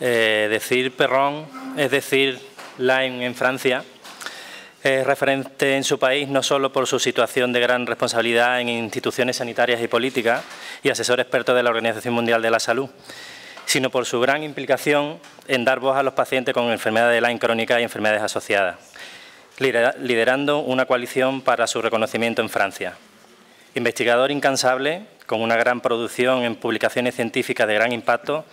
Eh, decir Perron, es decir Lyme en Francia. Es referente en su país no solo por su situación de gran responsabilidad en instituciones sanitarias y políticas y asesor experto de la Organización Mundial de la Salud, sino por su gran implicación en dar voz a los pacientes con enfermedades de Lyme crónica y enfermedades asociadas, liderando una coalición para su reconocimiento en Francia. Investigador incansable, con una gran producción en publicaciones científicas de gran impacto,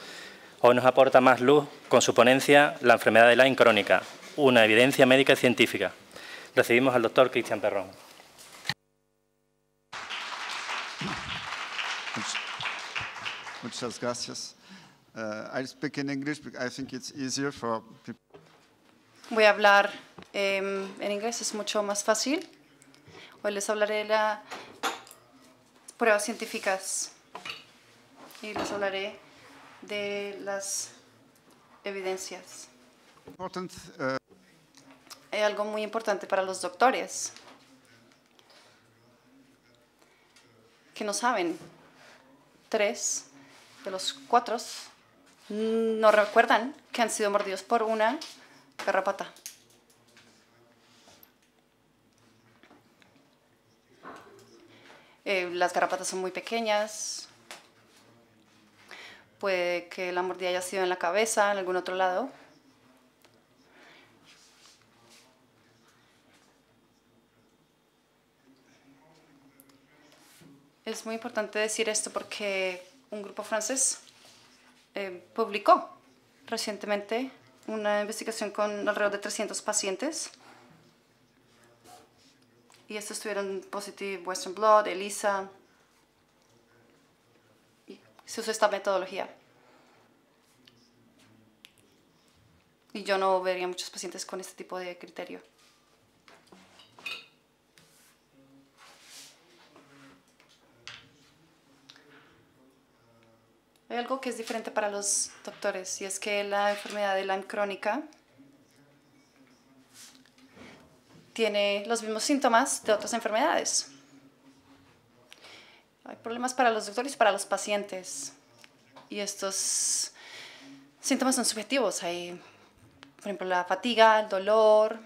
Hoy nos aporta más luz con su ponencia La enfermedad de Lyme crónica, una evidencia médica y científica. Recibimos al doctor Cristian Perrón. Muchas gracias. Uh, I speak in English I think it's easier for people. Voy a hablar em, en inglés, es mucho más fácil. Hoy les hablaré de las pruebas científicas y les hablaré de las evidencias. Hay algo muy importante para los doctores que no saben. Tres de los cuatro no recuerdan que han sido mordidos por una garrapata. Eh, las garrapatas son muy pequeñas, Puede que la mordida haya sido en la cabeza, en algún otro lado. Es muy importante decir esto porque un grupo francés eh, publicó recientemente una investigación con alrededor de 300 pacientes. Y estos tuvieron Positive Western Blood, ELISA, se usa esta metodología. Y yo no vería muchos pacientes con este tipo de criterio. Hay algo que es diferente para los doctores y es que la enfermedad de Lyme crónica tiene los mismos síntomas de otras enfermedades. Hay problemas para los doctores y para los pacientes. Y estos síntomas son subjetivos. Hay, por ejemplo, la fatiga, el dolor,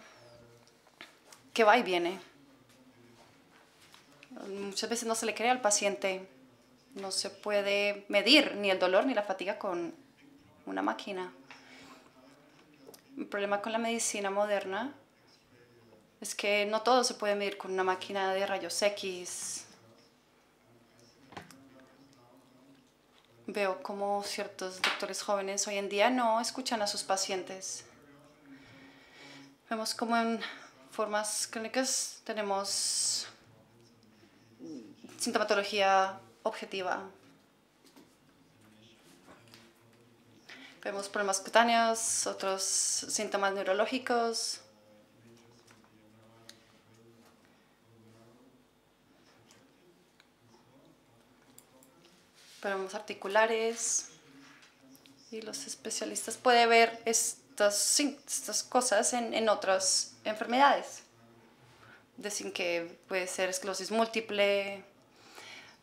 que va y viene. Muchas veces no se le cree al paciente. No se puede medir ni el dolor ni la fatiga con una máquina. El problema con la medicina moderna es que no todo se puede medir con una máquina de rayos X veo cómo ciertos doctores jóvenes hoy en día no escuchan a sus pacientes. Vemos como en formas clínicas tenemos sintomatología objetiva. Vemos problemas cutáneos, otros síntomas neurológicos. los articulares. Y los especialistas pueden ver estas, estas cosas en, otras enfermedades. Decir que puede ser esclerosis múltiple,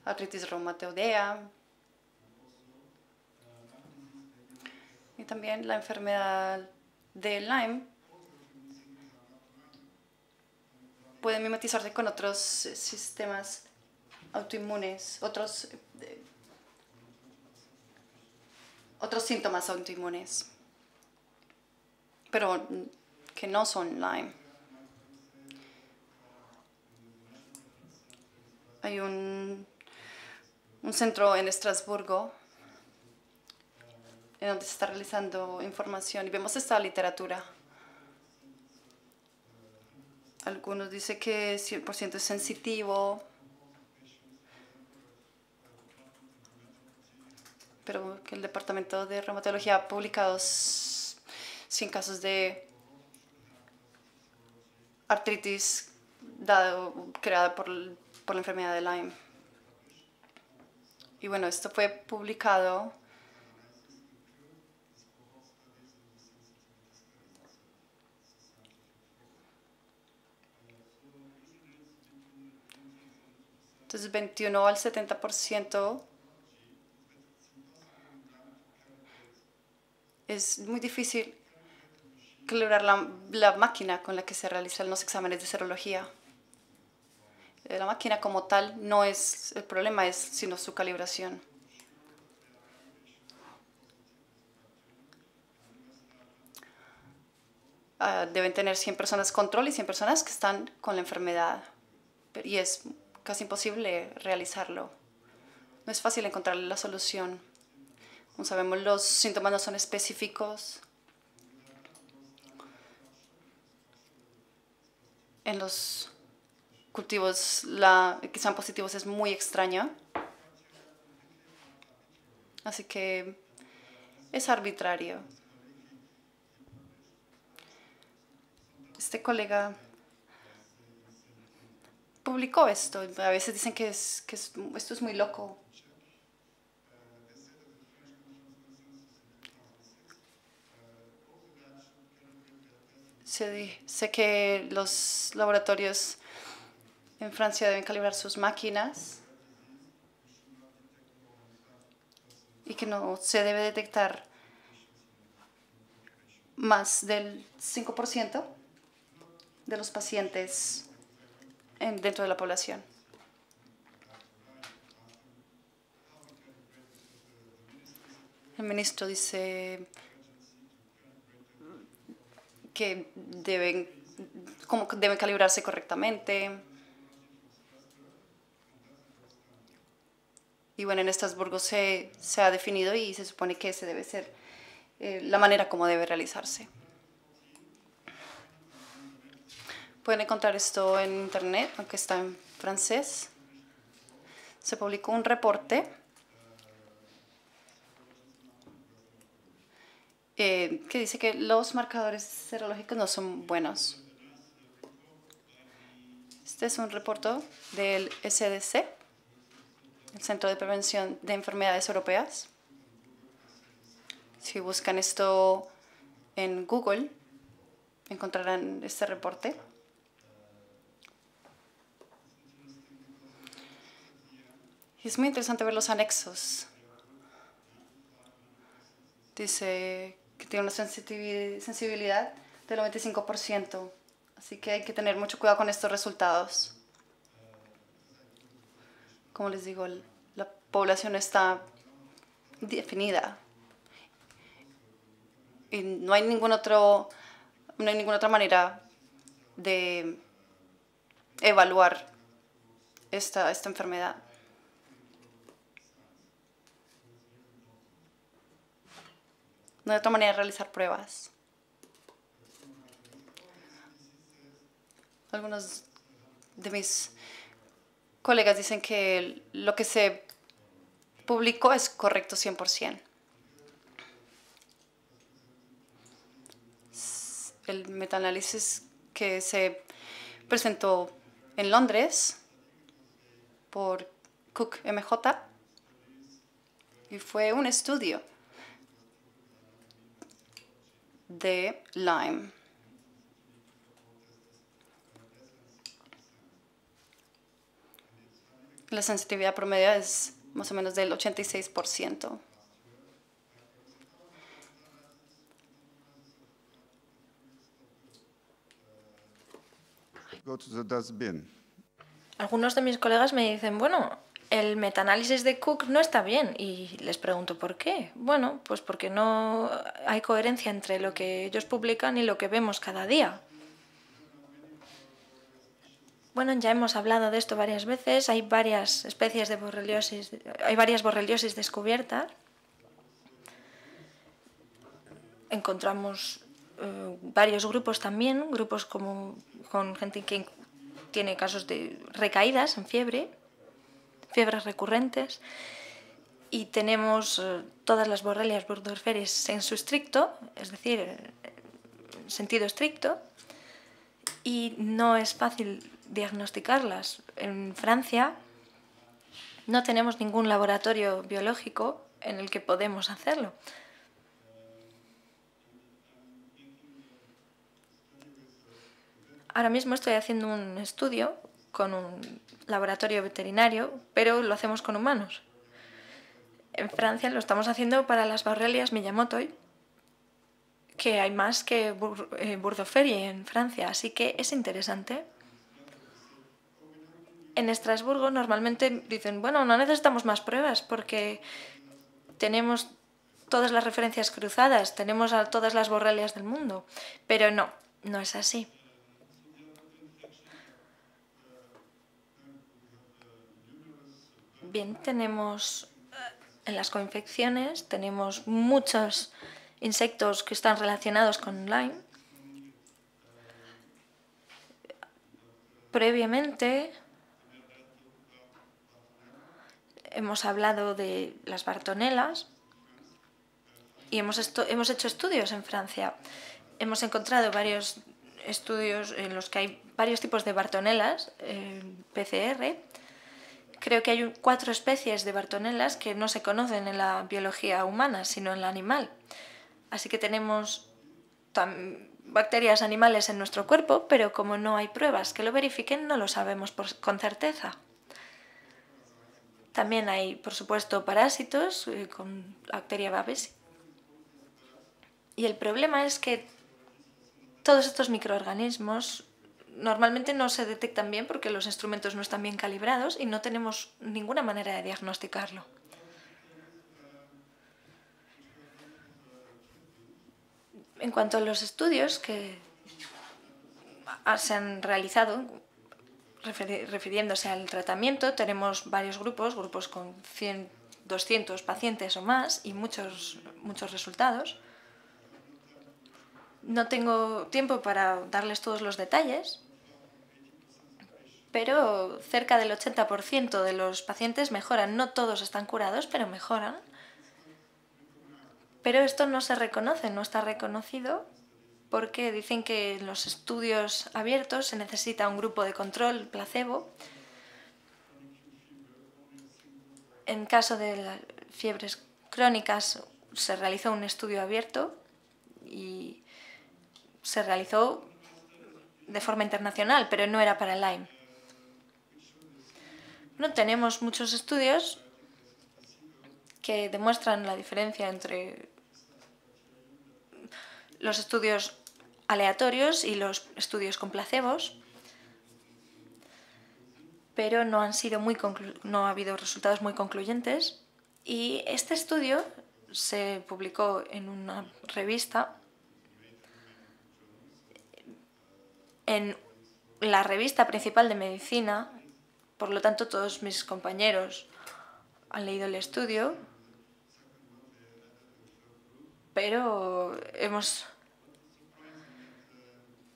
artritis reumatoidea. Y también la enfermedad de Lyme puede mimetizarse con otros eh, sistemas autoinmunes, otros eh, otros síntomas autoinmunes, pero que no son Lyme. Hay un, un centro en Estrasburgo en donde se está realizando información y vemos esta literatura. Algunos dicen que 100% es sensitivo, pero que el Departamento de Reumatología ha publicado 100 casos de artritis dado, creada por, por la enfermedad de Lyme. Y bueno, esto fue publicado Entonces, 21 al 70% es muy difícil calibrar la, la, máquina con la que se realizan los exámenes de serología. Eh, la máquina como tal no es el problema, es sino su calibración. Ah, deben tener 100 personas control y 100 personas que están con la enfermedad. Y es casi imposible realizarlo. No es fácil encontrar la solución. No sabemos, los síntomas no son específicos. En los cultivos la, que sean positivos es muy extraña. Así que es arbitrario. Este colega publicó esto. A veces dicen que, que esto es muy loco. se, sé que los laboratorios en Francia deben calibrar sus máquinas y que no se debe detectar más del 5% de los pacientes dentro de la población. El ministro dice que deben, calibrarse correctamente. Y bueno, en Estrasburgo se, se ha definido y se supone que ese debe ser eh, la manera como debe realizarse. Pueden encontrar esto en internet, aunque está en francés. Se publicó un reporte Eh, que dice que los marcadores serológicos no son buenos. Este es un reporte del SDC, el Centro de Prevención de Enfermedades Europeas. Si buscan esto en Google, encontrarán este reporte. Y es muy interesante ver los anexos. Dice que tiene una sensibilidad del 95%. Así que hay que tener mucho cuidado con estos resultados. Como les digo, la población está definida. Y no hay ningún otro no hay ninguna otra manera de evaluar esta, esta enfermedad. No hay otra manera de realizar pruebas. Algunos de mis colegas dicen que lo que se publicó es correcto 100%. El metaanálisis que se presentó en Londres por Cook MJ y fue un estudio de lime. La sensibilidad promedio es más o menos del 86%. Algunos de mis colegas me dicen, bueno, el metaanálisis de Cook no está bien y les pregunto por qué. Bueno, pues porque no hay coherencia entre lo que ellos publican y lo que vemos cada día. Bueno, ya hemos hablado de esto varias veces, hay varias especies de borreliosis, hay varias borreliosis descubiertas. Encontramos eh, varios grupos también, grupos como, con gente que tiene casos de recaídas en fiebre, fiebras recurrentes y tenemos eh, todas las borrelias burgdorferis en su estricto, es decir, en sentido estricto, y no es fácil diagnosticarlas. En Francia no tenemos ningún laboratorio biológico en el que podemos hacerlo. Ahora mismo estoy haciendo un estudio con un laboratorio veterinario, pero lo hacemos con humanos. En Francia lo estamos haciendo para las Borrelias Miyamoto, que hay más que burdoferie eh, en Francia, así que es interesante. En Estrasburgo normalmente dicen, bueno, no necesitamos más pruebas porque tenemos todas las referencias cruzadas, tenemos a todas las borrelias del mundo, pero no, no es así. Bien, tenemos eh, en las coinfecciones, tenemos muchos insectos que están relacionados con Lyme. Previamente hemos hablado de las bartonelas y hemos, hecho estudios en Francia. Hemos encontrado varios estudios en los que hay varios tipos de bartonelas, eh, PCR, Creo que hay cuatro especies de bartonelas que no se conocen en la biología humana, sino en la animal. Así que tenemos bacterias animales en nuestro cuerpo, pero como no hay pruebas que lo verifiquen, no lo sabemos con certeza. También hay, por supuesto, parásitos eh, con bacteria babes. Y el problema es que todos estos microorganismos normalmente no se detectan bien porque los instrumentos no están bien calibrados y no tenemos ninguna manera de diagnosticarlo. En cuanto a los estudios que se han realizado, refiriéndose al tratamiento, tenemos varios grupos, grupos con 100, 200 pacientes o más y muchos, muchos resultados. No tengo tiempo para darles todos los detalles, pero cerca del 80% de los pacientes mejoran. No todos están curados, pero mejoran. Pero esto no se reconoce, no está reconocido porque dicen que en los estudios abiertos se necesita un grupo de control placebo. En caso de las fiebres crónicas se realizó un estudio abierto y se realizó de forma internacional, pero no era para Lyme. No tenemos muchos estudios que demuestran la diferencia entre los estudios aleatorios y los estudios con placebos, pero no han sido no ha habido resultados muy concluyentes. Y este estudio se publicó en una revista. En la revista principal de medicina por lo tanto, todos mis compañeros han leído el estudio, pero hemos...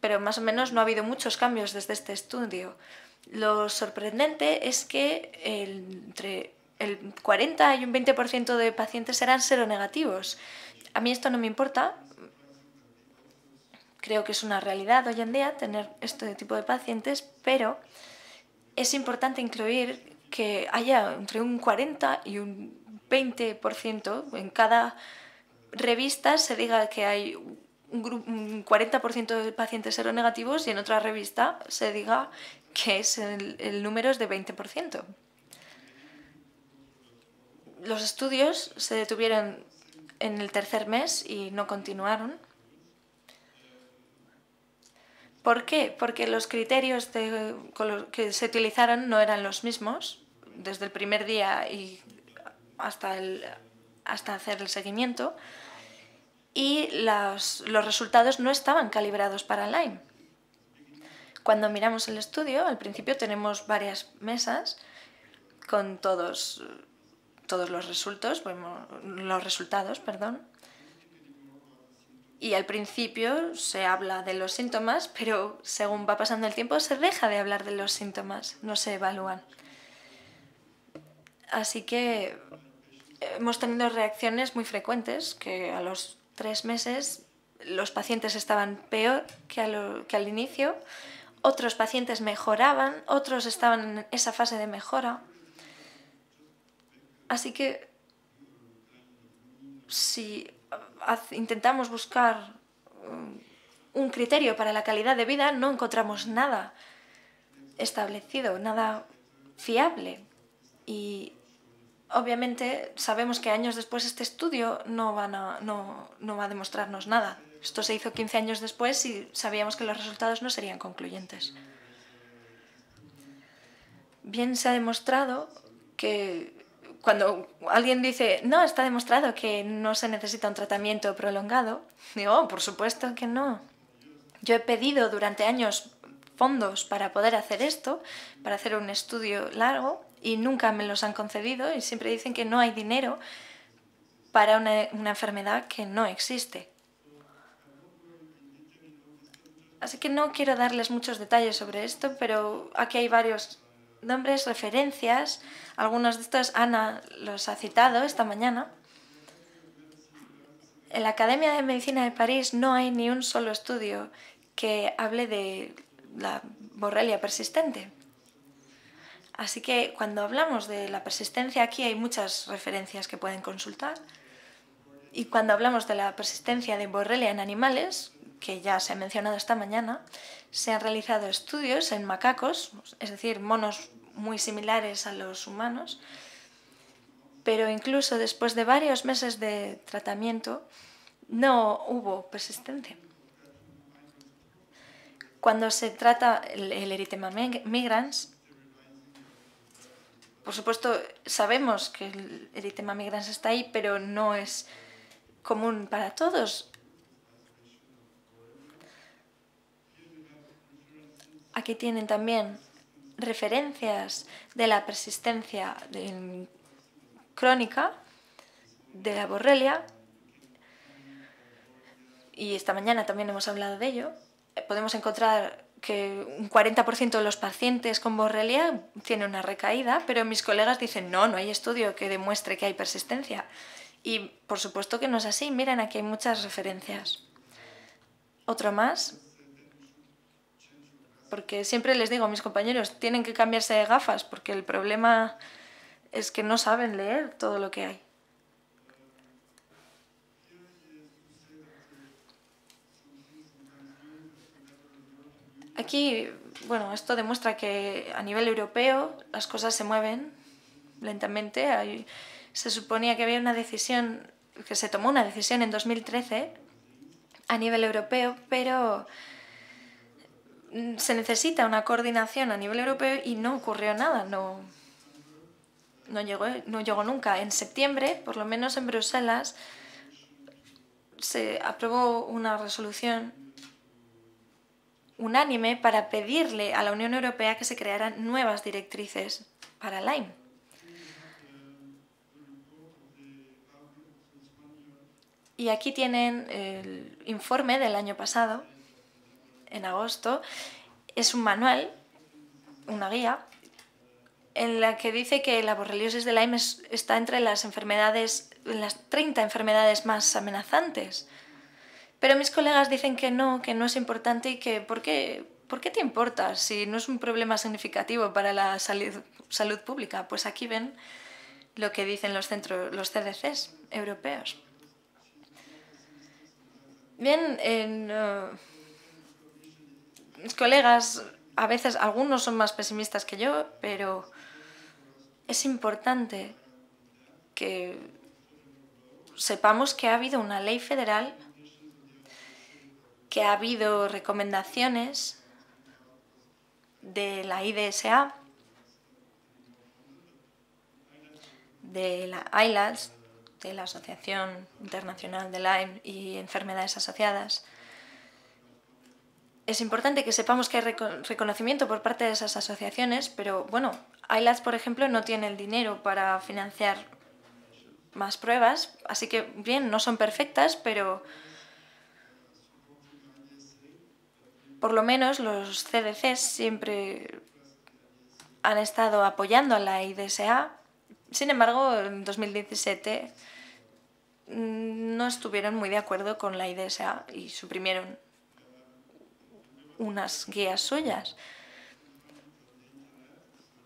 Pero más o menos no ha habido muchos cambios desde este estudio. Lo sorprendente es que entre el 40 y un 20% de pacientes eran seronegativos. A mí esto no me importa. Creo que es una realidad hoy en día tener este tipo de pacientes, pero es importante incluir que haya entre un 40 y un 20% en cada revista se diga que hay un 40% de pacientes seronegativos y en otra revista se diga que el, el número es de 20%. Los estudios se detuvieron en el tercer mes y no continuaron. ¿Por qué? Porque los criterios que se utilizaron no eran los mismos desde el primer día y hasta, hasta hacer el seguimiento y los, resultados no estaban calibrados para line. Cuando miramos el estudio, al principio tenemos varias mesas con todos, todos los, resultados, los resultados, perdón, y al principio se habla de los síntomas, pero según va pasando el tiempo se deja de hablar de los síntomas, no se evalúan. Así que hemos tenido reacciones muy frecuentes, que a los tres meses los pacientes estaban peor que, lo, que al inicio, otros pacientes mejoraban, otros estaban en esa fase de mejora. Así que si intentamos buscar mm, un criterio para la calidad de vida, no encontramos nada establecido, nada fiable. Y obviamente sabemos que años después este estudio no, no, no va a demostrarnos nada. Esto se hizo 15 años después y sabíamos que los resultados no serían concluyentes. Bien se ha demostrado que cuando alguien dice, no, está demostrado que no se necesita un tratamiento prolongado, digo, oh, por supuesto que no. Yo he pedido durante años fondos para poder hacer esto, para hacer un estudio largo, y nunca me los han concedido y siempre dicen que no hay dinero para una, una enfermedad que no existe. Así que no quiero darles muchos detalles sobre esto, pero aquí hay varios nombres, referencias. Algunos de estos Ana los ha citado esta mañana. En la Academia de Medicina de París no hay ni un solo estudio que hable de la borrelia persistente. Así que cuando hablamos de la persistencia aquí hay muchas referencias que pueden consultar. Y cuando hablamos de la persistencia de borrelia en animales, que ya se ha mencionado esta mañana, se han realizado estudios en macacos, es decir, monos muy similares a los humanos, pero incluso después de varios meses de tratamiento no hubo persistencia. Cuando se trata el, eritema migrans, por supuesto sabemos que el eritema migrans está ahí, pero no es común para todos. Aquí tienen también referencias de la persistencia crónica de la borrelia y esta mañana también hemos hablado de ello. Eh, podemos encontrar que un 40% de los pacientes con borrelia tiene una recaída, pero mis colegas dicen, no, no hay estudio que demuestre que hay persistencia. Y por supuesto que no es así, miren, aquí hay muchas referencias. Otro más, porque siempre les digo a mis compañeros, tienen que cambiarse de gafas, porque el problema es que no saben leer todo lo que hay. Aquí, bueno, esto demuestra que a nivel europeo las cosas se mueven lentamente. Hay, se suponía que había una decisión, que se tomó una decisión en 2013 a nivel europeo, pero Mm, se necesita una coordinación a nivel europeo y no ocurrió nada, no, llegó, no llegó nunca. En septiembre, por lo menos en Bruselas, se aprobó una resolución unánime para pedirle a la Unión Europea que se crearan nuevas directrices para Lyme. Y aquí tienen el informe del año pasado en agosto, es un manual, una guía, en la que dice que la borreliosis de Lyme está entre las enfermedades, las 30 enfermedades más amenazantes. Pero mis colegas dicen que no, que no es importante y que ¿por qué, ¿por te importa si no es un problema significativo para la salud, pública? Pues aquí ven lo que dicen los centros, los CDCs europeos. Bien, en eh, mis colegas, a veces algunos son más pesimistas que yo, pero es importante que sepamos que ha habido una ley federal, que ha habido recomendaciones de la IDSA, de la ILADS, de la Asociación Internacional de Lyme y Enfermedades Asociadas, es importante que sepamos que hay reconocimiento por parte de esas asociaciones, pero bueno, ILAS por ejemplo, no tiene el dinero para financiar más pruebas, así que bien, no son perfectas, pero por lo menos los CDC siempre han estado apoyando a la IDSA. Sin embargo, en 2017 mm, no estuvieron muy de acuerdo con la IDSA y suprimieron unas guías suyas.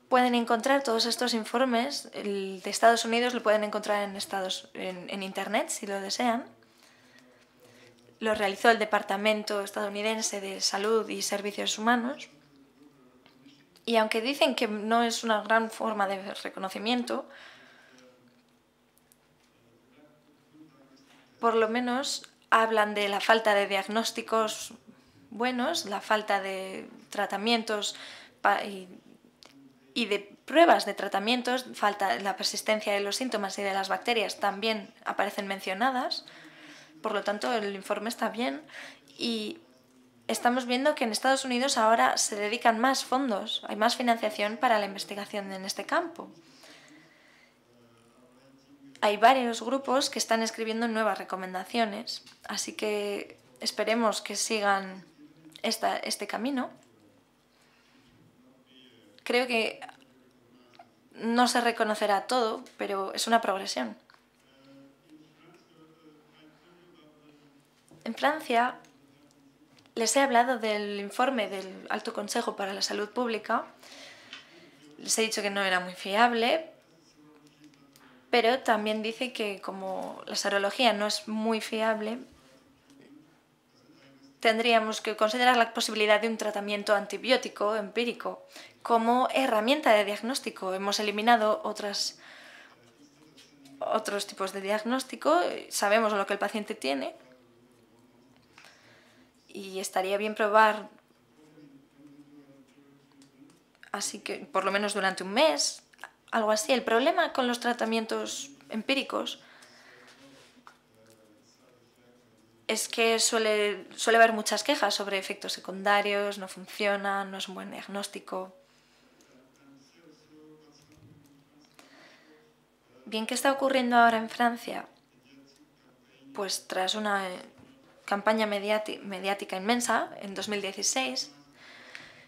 Pueden encontrar todos estos informes el de Estados Unidos, lo pueden encontrar en, Estados, en, Internet si lo desean. Lo realizó el Departamento estadounidense de Salud y Servicios Humanos. Y aunque dicen que no es una gran forma de reconocimiento, por lo menos hablan de la falta de diagnósticos buenos, la falta de tratamientos y, de pruebas de tratamientos, falta la persistencia de los síntomas y de las bacterias también aparecen mencionadas, por lo tanto el informe está bien y estamos viendo que en Estados Unidos ahora se dedican más fondos, hay más financiación para la investigación en este campo. Hay varios grupos que están escribiendo nuevas recomendaciones, así que esperemos que sigan este camino, creo que no se reconocerá todo, pero es una progresión. En Francia les he hablado del informe del Alto Consejo para la Salud Pública. Les he dicho que no era muy fiable, pero también dice que como la serología no es muy fiable, tendríamos que considerar la posibilidad de un tratamiento antibiótico empírico como herramienta de diagnóstico. Hemos eliminado otras, otros tipos de diagnóstico, sabemos lo que el paciente tiene y estaría bien probar, así que por lo menos durante un mes, algo así. El problema con los tratamientos empíricos es que suele, suele haber muchas quejas sobre efectos secundarios, no funciona, no es un buen diagnóstico. Bien, ¿qué está ocurriendo ahora en Francia? Pues tras una eh, campaña mediática inmensa, en 2016,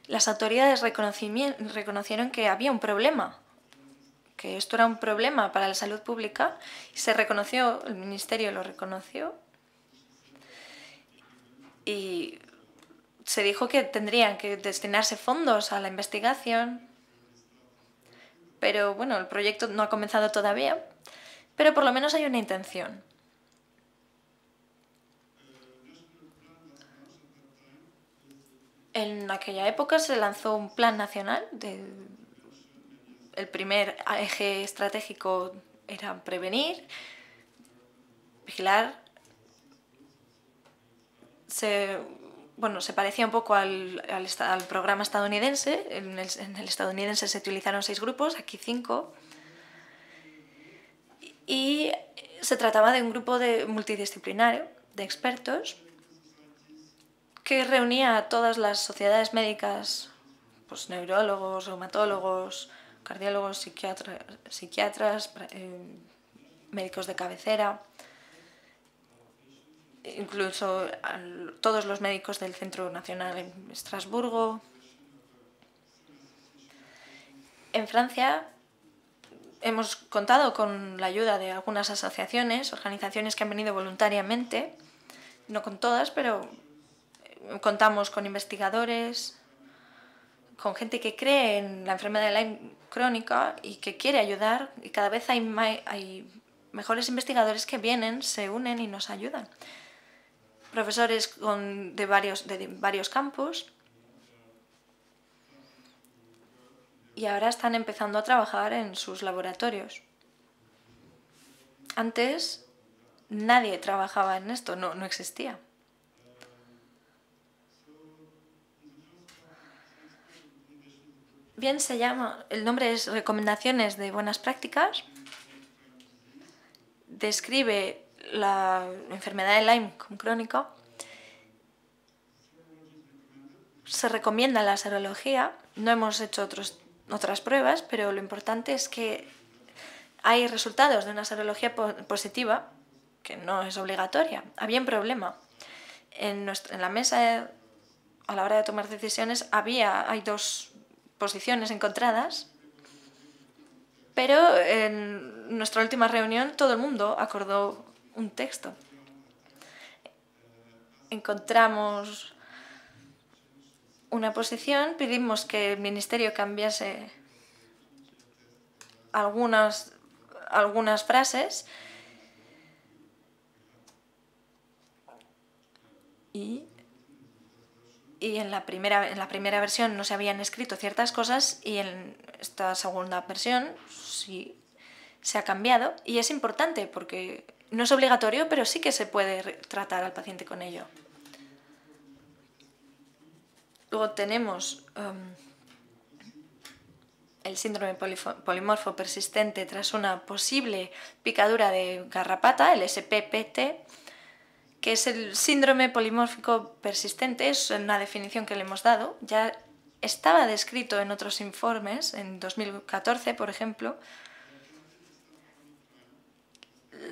las autoridades reconocieron que había un problema, que esto era un problema para la salud pública, y se reconoció, el ministerio lo reconoció, y se dijo que tendrían que destinarse fondos a la investigación. Pero bueno, el proyecto no ha comenzado todavía, pero por lo menos hay una intención. En aquella época se lanzó un plan nacional, de... el primer eje estratégico era prevenir, vigilar, se, bueno, se parecía un poco al, programa estadounidense. En el, estadounidense se utilizaron seis grupos, aquí cinco. Y se trataba de un grupo multidisciplinario de expertos que reunía a todas las sociedades médicas, pues neurólogos, reumatólogos, cardiólogos, psiquiatras, eh, médicos de cabecera, incluso a todos los médicos del Centro Nacional en Estrasburgo. En Francia hemos contado con la ayuda de algunas asociaciones, organizaciones que han venido voluntariamente, no con todas, pero eh, contamos con investigadores, con gente que cree en la enfermedad crónica y que quiere ayudar y cada vez hay mejores investigadores que vienen, se unen y nos ayudan profesores de, varios, de, varios campos y ahora están empezando a trabajar en sus laboratorios. Antes nadie trabajaba en esto, no, no existía. Bien, se llama, el nombre es Recomendaciones de Buenas Prácticas. Describe la enfermedad de Lyme crónico, se recomienda la serología. No hemos hecho otros, otras pruebas, pero lo importante es que hay resultados de una serología positiva, que no es obligatoria. Había un problema. En, nuestra, en la mesa, a la hora de tomar decisiones, había, hay dos posiciones encontradas, pero en nuestra última reunión todo el mundo acordó un texto. Encontramos una posición, pedimos que el ministerio cambiase algunas, algunas frases y en la primera en la primera versión no se habían escrito ciertas cosas y en esta segunda versión sí se ha cambiado y es importante porque no es obligatorio, pero sí que se puede tratar al paciente con ello. Luego tenemos um, el síndrome polimorfo persistente tras una posible picadura de garrapata, el SPPT, que es el síndrome polimórfico persistente, es una definición que le hemos dado, ya estaba descrito en otros informes, en 2014 por ejemplo,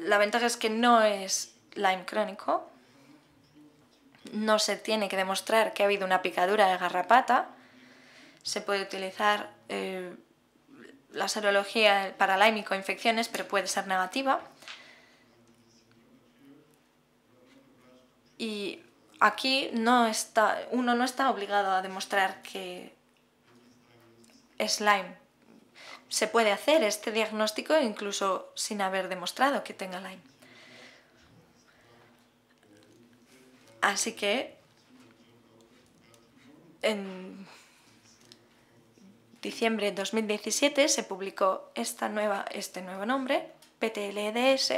la ventaja es que no es Lyme crónico, no se tiene que demostrar que ha habido una picadura de garrapata, se puede utilizar eh, la serología para Lyme y infecciones, pero puede ser negativa. Y aquí no está, uno no está obligado a demostrar que es Lyme se puede hacer este diagnóstico incluso sin haber demostrado que tenga Lyme. Así que en diciembre de 2017 se publicó esta nueva, este nuevo nombre, PTLDS,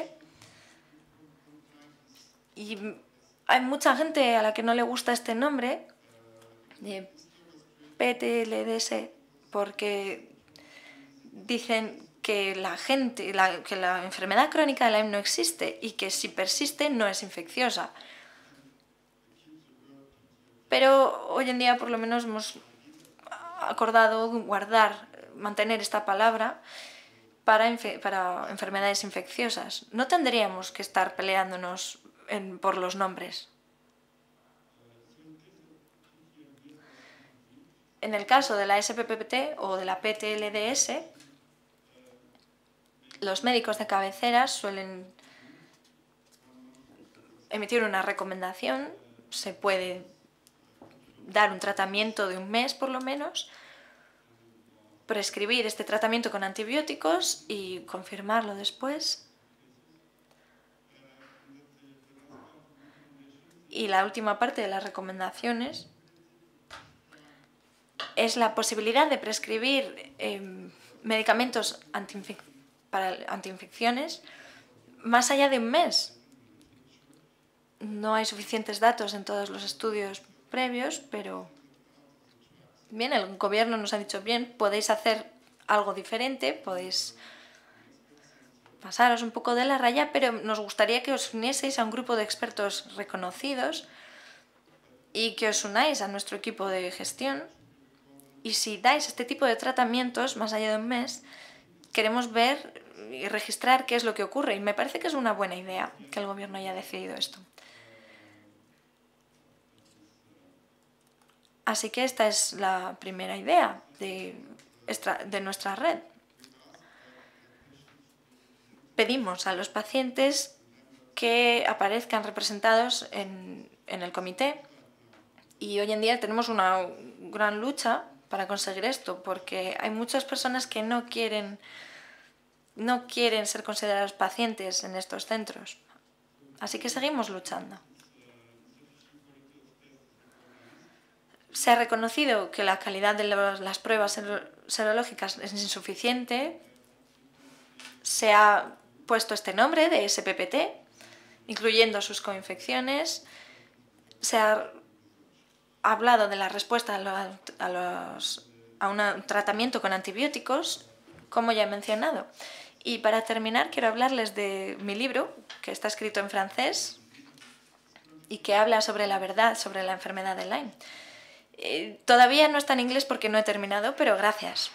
y hay mucha gente a la que no le gusta este nombre, PTLDS, porque dicen que la gente, que la enfermedad crónica de Lyme no existe y que si persiste no es infecciosa. Pero hoy en día por lo menos hemos acordado guardar, mantener esta palabra para, enfermedades infecciosas. No tendríamos que estar peleándonos por los nombres. En el caso de la SPPT o de la PTLDS, los médicos de cabecera suelen emitir una recomendación, se puede dar un tratamiento de un mes por lo menos, prescribir este tratamiento con antibióticos y confirmarlo después. Y la última parte de las recomendaciones es la posibilidad de prescribir em, medicamentos antiinfecciosos para antiinfecciones más allá de un mes. No hay suficientes datos en todos los estudios previos, pero bien, el gobierno nos ha dicho, bien, podéis hacer algo diferente, podéis pasaros un poco de la raya, pero nos gustaría que os unieseis a un grupo de expertos reconocidos y que os unáis a nuestro equipo de gestión. Y si dais este tipo de tratamientos, más allá de un mes, queremos ver y registrar qué es lo que ocurre. Y me parece que es una buena idea que el gobierno haya decidido esto. Así que esta es la primera idea de, nuestra red. Pedimos a los pacientes que aparezcan representados en el comité y hoy en día tenemos una gran lucha para conseguir esto, porque hay muchas personas que no quieren, no quieren ser consideradas pacientes en estos centros. Así que seguimos luchando. Se ha reconocido que la calidad de las pruebas serológicas es insuficiente. Se ha puesto este nombre de SPPT, incluyendo sus coinfecciones. Se ha hablado de la respuesta a, un tratamiento con antibióticos, como ya he mencionado. Y para terminar, quiero hablarles de mi libro, que está escrito en francés y que habla sobre la verdad, sobre la enfermedad de Lyme. Eh, todavía no está en inglés porque no he terminado, pero gracias.